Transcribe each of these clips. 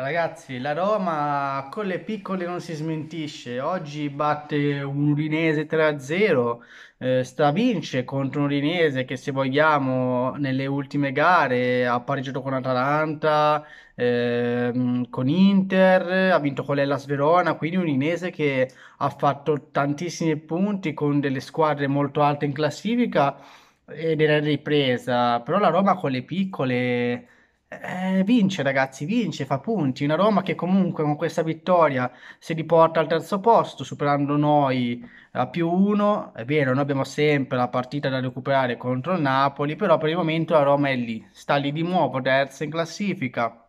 Ragazzi, la Roma con le piccole non si smentisce. Oggi batte un Udinese 3-0, eh, stravince contro un Udinese che, se vogliamo, nelle ultime gare ha pareggiato con Atalanta, eh, con Inter, ha vinto con l'Ellas Verona. Quindi, un Udinese che ha fatto tantissimi punti con delle squadre molto alte in classifica ed era in ripresa. Però, la Roma con le piccole eh, vince ragazzi, vince, fa punti. Una Roma che comunque con questa vittoria si riporta al terzo posto, superando noi a più uno. È vero, noi abbiamo sempre la partita da recuperare contro il Napoli, però per il momento la Roma è lì, sta lì di nuovo, terza in classifica.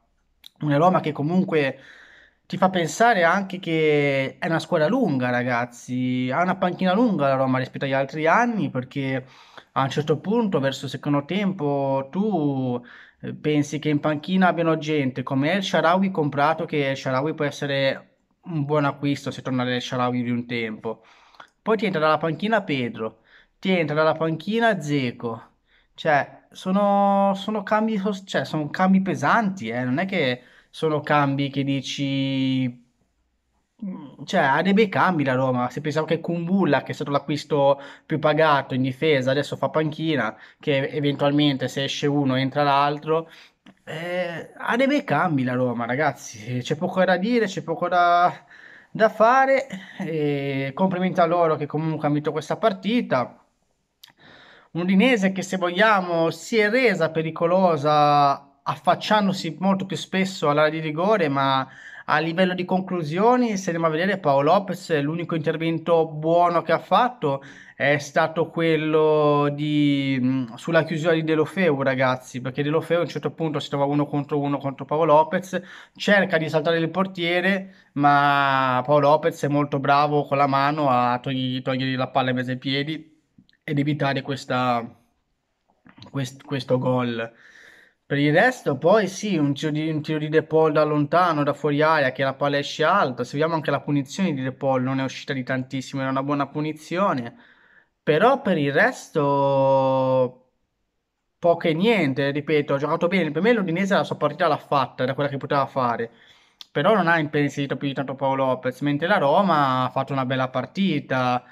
Una Roma che comunque ti fa pensare anche che è una squadra lunga, ragazzi. Ha una panchina lunga la Roma rispetto agli altri anni, perché a un certo punto, verso il secondo tempo, tu eh, pensi che in panchina abbiano gente come El Sharawi comprato, che El Sharawi può essere un buon acquisto se torna El Sharawi di un tempo. Poi ti entra dalla panchina Pedro, ti entra dalla panchina Zeco. Cioè, sono, sono, cambi, cioè, sono cambi pesanti, eh. non è che sono cambi che dici... Mm, cioè, ha dei bei cambi la Roma. Se pensiamo che Kumbulla, che è stato l'acquisto più pagato in difesa, adesso fa panchina, che eventualmente se esce uno entra l'altro, eh, ha dei bei cambi la Roma, ragazzi. C'è poco da dire, c'è poco da, da fare. E complimenti a loro che comunque hanno vinto questa partita. Un Udinese che se vogliamo si è resa pericolosa affacciandosi molto più spesso all'area di rigore, ma a livello di conclusioni, se andiamo a vedere Paolo Lopez, l'unico intervento buono che ha fatto è stato quello di, sulla chiusura di Delofeu, ragazzi, perché Delofeu a un certo punto si trova uno contro uno contro Paolo Lopez, cerca di saltare il portiere, ma Paolo Lopez è molto bravo con la mano a togliergli, togliere la palla in mezzo ai piedi ed evitare questa, quest, questo gol. Per il resto, poi sì, un tiro di, un tiro di De Paul da lontano, da fuori aria, che la palla esce alta. Se vediamo anche la punizione di De Paul, non è uscita di tantissimo, era una buona punizione. Però per il resto, poco e niente. Ripeto, ha giocato bene. Per me l'Udinese la sua partita l'ha fatta, da quella che poteva fare. Però non ha impensierito più di tanto Paolo Lopez, mentre la Roma ha fatto una bella partita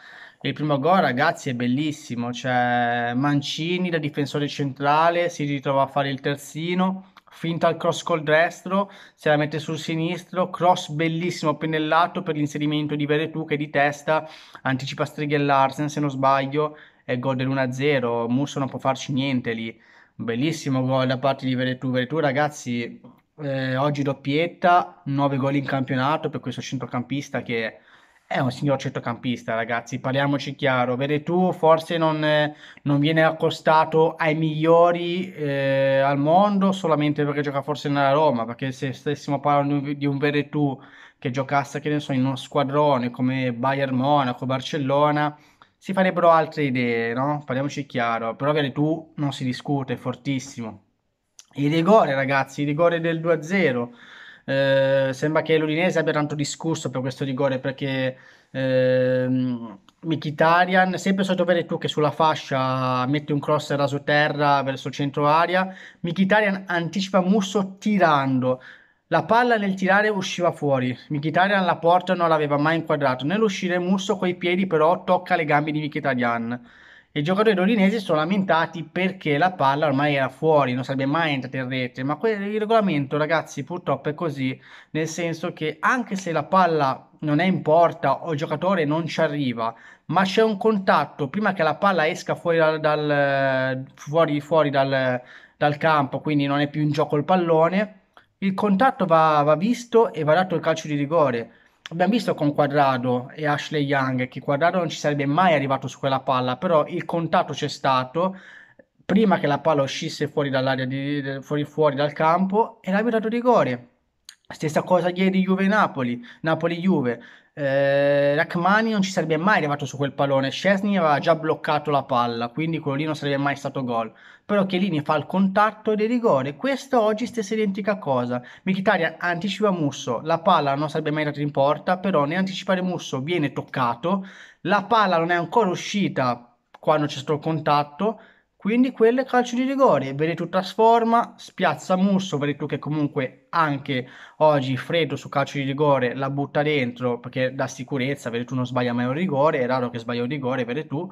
il primo gol, ragazzi, è bellissimo. Cioè, Mancini da difensore centrale si ritrova a fare il terzino. Finta al cross col destro, se la mette sul sinistro, cross bellissimo pennellato per l'inserimento di Veretù che di testa anticipa e Larsen se non sbaglio e gol dell'1-0, Musso non può farci niente lì, bellissimo gol da parte di Veretù, Veretù ragazzi eh, oggi doppietta, 9 gol in campionato per questo centrocampista che è un signor centrocampista, ragazzi, parliamoci chiaro. Veretù forse non, non viene accostato ai migliori eh, al mondo solamente perché gioca forse nella Roma, perché se stessimo parlando di un Veretù che giocasse, che ne so, in uno squadrone come Bayern Monaco, Barcellona, si farebbero altre idee, no? Parliamoci chiaro, però Veretù non si discute, è fortissimo. Il rigore, ragazzi, il rigore del 2-0 eh, sembra che l'Udinese abbia tanto discorso per questo rigore perché ehm, Mkhitaryan, sempre sotto vede tu che sulla fascia mette un cross raso terra verso il centro aria, Mkhitaryan anticipa Musso tirando, la palla nel tirare usciva fuori, Mkhitaryan la porta non l'aveva mai inquadrato, nell'uscire Musso coi piedi però tocca le gambe di Mkhitaryan i giocatori udinesi sono lamentati perché la palla ormai era fuori, non sarebbe mai entrata in rete, ma il regolamento ragazzi purtroppo è così, nel senso che anche se la palla non è in porta o il giocatore non ci arriva, ma c'è un contatto prima che la palla esca fuori dal, dal, fuori, fuori dal, dal campo, quindi non è più in gioco il pallone, il contatto va, va visto e va dato il calcio di rigore Abbiamo visto con Quadrado e Ashley Young che Quadrado non ci sarebbe mai arrivato su quella palla, però il contatto c'è stato prima che la palla uscisse fuori dall'area, di, fuori, fuori dal campo e l'ha dato rigore. Stessa cosa ieri Juve-Napoli, Napoli-Juve. Eh, Rachmani non ci sarebbe mai arrivato su quel pallone, Scesni aveva già bloccato la palla, quindi quello lì non sarebbe mai stato gol. Però Chiellini fa il contatto di rigore, questa oggi stessa identica cosa. Mkhitaryan anticipa Musso, la palla non sarebbe mai andata in porta, però anticipare Musso viene toccato, la palla non è ancora uscita quando c'è stato il contatto, quindi quello è calcio di rigore. Veretù trasforma, spiazza Musso, Veretù che comunque anche oggi freddo su calcio di rigore la butta dentro perché da sicurezza, Veretù non sbaglia mai un rigore, è raro che sbaglia un rigore Veretù.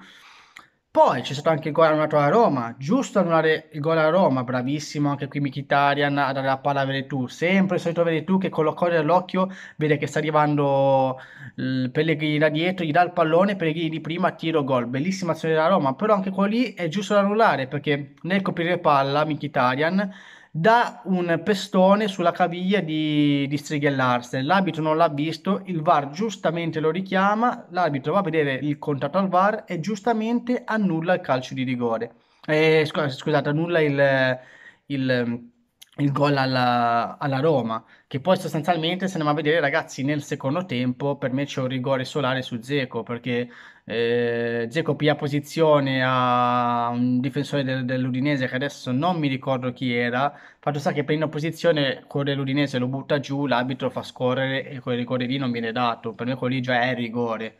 Poi c'è stato anche il gol annullato a Roma, giusto annullare il gol a Roma, bravissimo anche qui Mkhitaryan a dare la palla a Veretù, sempre il solito Veretù che con lo collo dell'occhio vede che sta arrivando il Pellegrini da dietro, gli dà il pallone, Pellegrini di prima, tiro gol, bellissima azione della Roma, però anche quello lì è giusto da annullare perché nel coprire palla Mkhitaryan da un pestone sulla caviglia di, di Strigellarsen. L'arbitro non l'ha visto, il VAR giustamente lo richiama, l'arbitro va a vedere il contatto al VAR e giustamente annulla il calcio di rigore. Eh, scusate, annulla il, il il gol alla, alla, Roma, che poi sostanzialmente se andiamo a vedere ragazzi nel secondo tempo per me c'è un rigore solare su Zeco perché eh, Zeco piglia posizione a un difensore del, dell'Udinese che adesso non mi ricordo chi era, fatto sa che prende posizione corre l'Udinese, lo butta giù, l'arbitro fa scorrere e quel rigore lì non viene dato, per me quello lì già è rigore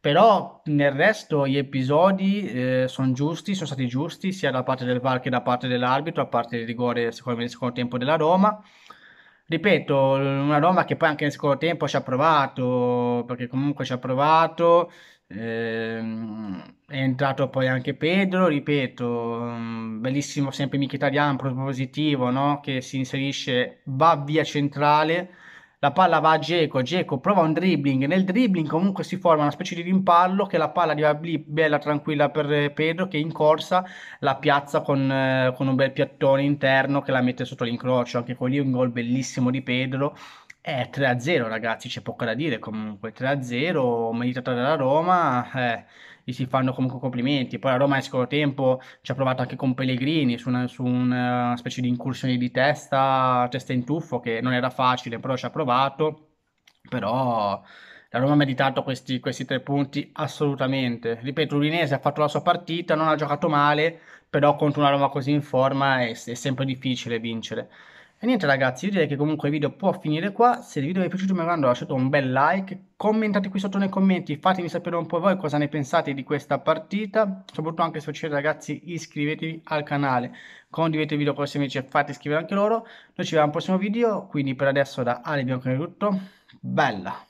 però nel resto gli episodi eh, sono giusti, sono stati giusti sia da parte del VAR che da parte dell'arbitro, a parte il rigore secondo me nel secondo tempo della Roma. Ripeto, una Roma che poi anche nel secondo tempo ci ha provato, perché comunque ci ha provato, ehm, è entrato poi anche Pedro, ripeto, mm, bellissimo sempre Mkhitaryan, propositivo, no? che si inserisce, va via centrale, la palla va a Geco, Geco prova un dribbling, nel dribbling comunque si forma una specie di rimpallo che la palla arriva lì bella tranquilla per eh, Pedro che in corsa la piazza con, eh, con un bel piattone interno che la mette sotto l'incrocio, anche con lì un gol bellissimo di Pedro eh, 3-0 ragazzi, c'è poco da dire comunque, 3-0, meritata dalla Roma, eh, gli si fanno comunque complimenti, poi la Roma nel secondo tempo ci ha provato anche con Pellegrini su una, su una specie di incursione di testa, testa in tuffo che non era facile, però ci ha provato, però la Roma ha meritato questi, questi tre punti assolutamente, ripeto l'Udinese ha fatto la sua partita, non ha giocato male, però contro una Roma così in forma è, è sempre difficile vincere. E niente ragazzi, io direi che comunque il video può finire qua, se il video vi è piaciuto mi raccomando lasciate un bel like, commentate qui sotto nei commenti, fatemi sapere un po' voi cosa ne pensate di questa partita, soprattutto anche se succede ragazzi iscrivetevi al canale, condividete il video con i vostri amici e fate iscrivere anche loro, noi ci vediamo al prossimo video, quindi per adesso da Ale Bianco è tutto, bella!